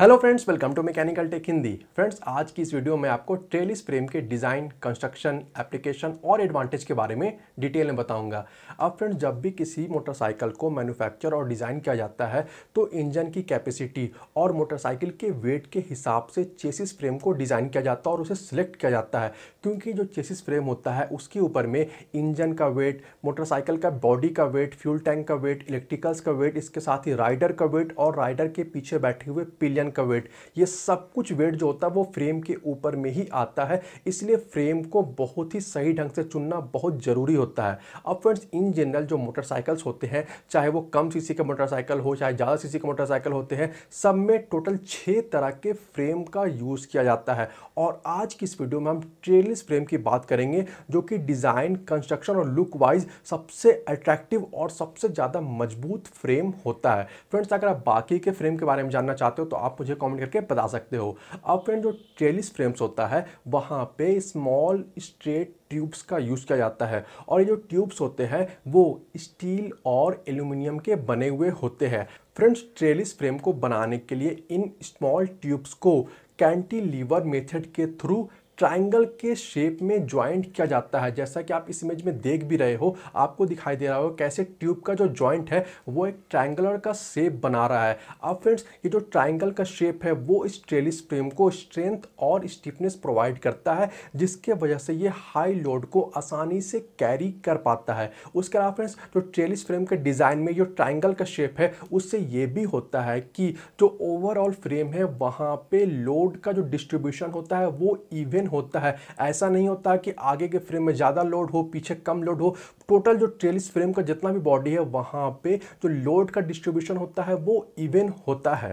hello friends welcome to mechanical tech Hindi friends आज की इस वीडियो में आपको ट्रेलिस फ्रेम के डिज़ाइन कंस्ट्रक्शन एप्लीकेशन और एडवांटेज के बारे में डिटेल में बताऊंगा अब फ्रेंड्स जब भी किसी मोटरसाइकिल को मैन्युफैक्चर और डिज़ाइन किया जाता है तो इंजन की कैपेसिटी और मोटरसाइकिल के वेट के हिसाब से चेसिस फ्रेम को डिज़ाइन किया जाता है और उसे सिलेक्ट किया जाता है क्योंकि जो चेसिस फ्रेम होता है उसके ऊपर में इंजन का वेट मोटरसाइकिल का बॉडी का वेट फ्यूल टैंक का वेट इलेक्ट्रिकल्स का वेट इसके साथ ही राइडर का वेट और राइडर के पीछे बैठे हुए पिलियन आयरन का वेट ये सब कुछ वेट जो होता है वो फ्रेम के ऊपर में ही आता है इसलिए फ्रेम को बहुत ही सही ढंग से चुनना बहुत ज़रूरी होता है अब फ्रेंड्स इन जनरल जो मोटरसाइकिल्स होते हैं चाहे वो कम सीसी के मोटरसाइकिल हो चाहे ज़्यादा सीसी के मोटरसाइकिल होते हैं सब में टोटल छः तरह के फ्रेम का यूज़ किया जाता है और आज की इस वीडियो में हम ट्रेलिस फ्रेम की बात करेंगे जो कि डिज़ाइन कंस्ट्रक्शन और लुक वाइज सबसे अट्रैक्टिव और सबसे ज़्यादा मजबूत फ्रेम होता है फ्रेंड्स अगर आप बाकी के फ्रेम के बारे में जानना चाहते हो तो आप आप मुझे कमेंट करके बता सकते हो अब फ्रेंड जो ट्रेलिस फ्रेम्स होता है वहाँ पे स्मॉल स्ट्रेट ट्यूब्स का यूज़ किया जाता है और ये जो ट्यूब्स होते हैं वो स्टील और एल्यूमिनियम के बने हुए होते हैं फ्रेंड्स ट्रेलिस फ्रेम को बनाने के लिए इन स्मॉल ट्यूब्स को कैंटी मेथड के थ्रू ट्राइंगल के शेप में ज्वाइंट किया जाता है जैसा कि आप इस इमेज में देख भी रहे हो आपको दिखाई दे रहा हो कैसे ट्यूब का जो ज्वाइंट है वो एक ट्राइंगलर का शेप बना रहा है अब फ्रेंड्स ये जो ट्राइंगल का शेप है वो इस ट्रेलिस फ्रेम को स्ट्रेंथ और स्टिफनेस प्रोवाइड करता है जिसके वजह से ये हाई लोड को आसानी से कैरी कर पाता है उसके अलावा फ्रेंड्स जो ट्रेलिस फ्रेम के डिज़ाइन में जो ट्राइंगल का शेप है उससे ये भी होता है कि जो ओवरऑल फ्रेम है वहाँ पर लोड का जो डिस्ट्रीब्यूशन होता है वो इवेंट मेंटेन होता है ऐसा नहीं होता कि आगे के फ्रेम में ज़्यादा लोड हो पीछे कम लोड हो टोटल जो ट्रेलिस फ्रेम का जितना भी बॉडी है वहाँ पे जो लोड का डिस्ट्रीब्यूशन होता है वो इवन होता है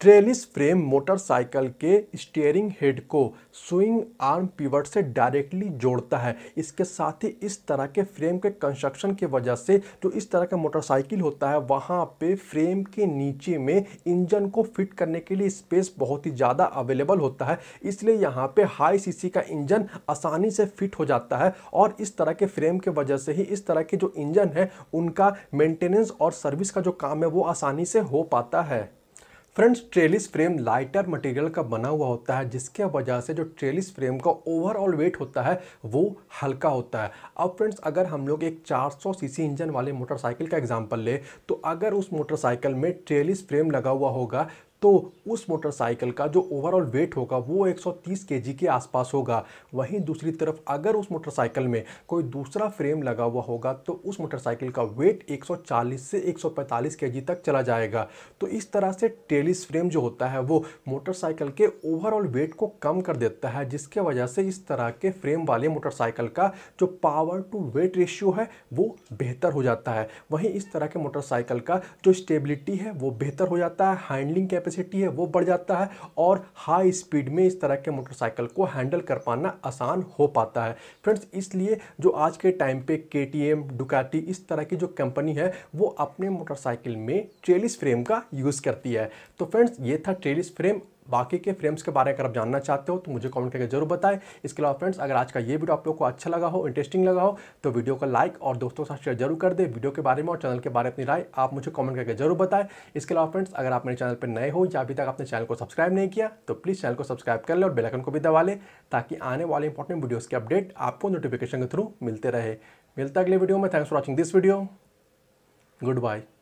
ट्रेलिस फ्रेम मोटरसाइकिल के स्टीयरिंग हेड को स्विंग आर्म पिवट से डायरेक्टली जोड़ता है इसके साथ ही इस तरह के फ्रेम के कंस्ट्रक्शन की वजह से जो इस तरह का मोटरसाइकिल होता है वहाँ पे फ्रेम के नीचे में इंजन को फिट करने के लिए स्पेस बहुत ही ज़्यादा अवेलेबल होता है इसलिए यहाँ पे हाई सीसी का इंजन आसानी से फिट हो जाता है और इस तरह के फ्रेम के वजह से ही इस तरह के जो इंजन है उनका मेंटेनेंस और सर्विस का जो काम है वो आसानी से हो पाता है friends trellis frame lighter material का बना हुआ होता है जिसके वजह से जो ट्रेलिस फ्रेम का ओवरऑल वेट होता है वो हल्का होता है अब फ्रेंड्स अगर हम लोग एक 400 सीसी इंजन वाले मोटरसाइकिल का एग्जाम्पल ले तो अगर उस मोटरसाइकिल में ट्रेलिस फ्रेम लगा हुआ होगा तो उस मोटरसाइकिल का जो ओवरऑल वेट होगा वो 130 केजी के आसपास होगा वहीं दूसरी तरफ अगर उस मोटरसाइकिल में कोई दूसरा फ्रेम लगा हुआ होगा तो उस मोटरसाइकिल का वेट 140 से 145 केजी तक चला जाएगा तो इस तरह से टेलिस फ्रेम जो होता है वो मोटरसाइकिल के ओवरऑल वेट को कम कर देता है जिसके वजह से इस तरह के फ्रेम वाले मोटरसाइकिल का जो पावर टू वेट रेशियो है वो बेहतर हो जाता है वहीं इस तरह के मोटरसाइकिल का जो स्टेबिलिटी है वो बेहतर हो जाता है हैंडलिंग कैपेसिटी है वो बढ़ जाता है और हाई स्पीड में इस तरह के मोटरसाइकिल को हैंडल कर पाना आसान हो पाता है फ्रेंड्स इसलिए जो आज के टाइम पे के टी एम डुकाटी इस तरह की जो कंपनी है वो अपने मोटरसाइकिल में ट्रेलिस फ्रेम का यूज़ करती है तो फ्रेंड्स ये था ट्रेलिस फ्रेम बाकी के फ्रेम्स के बारे में अगर आप जानना चाहते हो तो मुझे कमेंट करके जरूर बताएं इसके अलावा फ्रेंड्स अगर आज का ये वीडियो आप लोग को अच्छा लगा हो इंटरेस्टिंग लगा हो तो वीडियो को लाइक और दोस्तों के साथ शेयर जरूर कर दे वीडियो के बारे में और चैनल के बारे में अपनी राय आप मुझे कमेंट करके जरूर बताएं इसके अलावा फ्रेंड्स अगर आप मेरे चैनल पर नए हो या अभी तक आपने चैनल को सब्सक्राइब नहीं किया तो प्लीज़ चैनल को सब्सक्राइब कर लें और बेलाइकन को भी दबा लें ताकि आने वाले इंपॉर्टेंट वीडियोज़ के अपडेट आपको नोटिफिकेशन के थ्रू मिलते रहे मिलता अगले वीडियो में thanks for watching this video good bye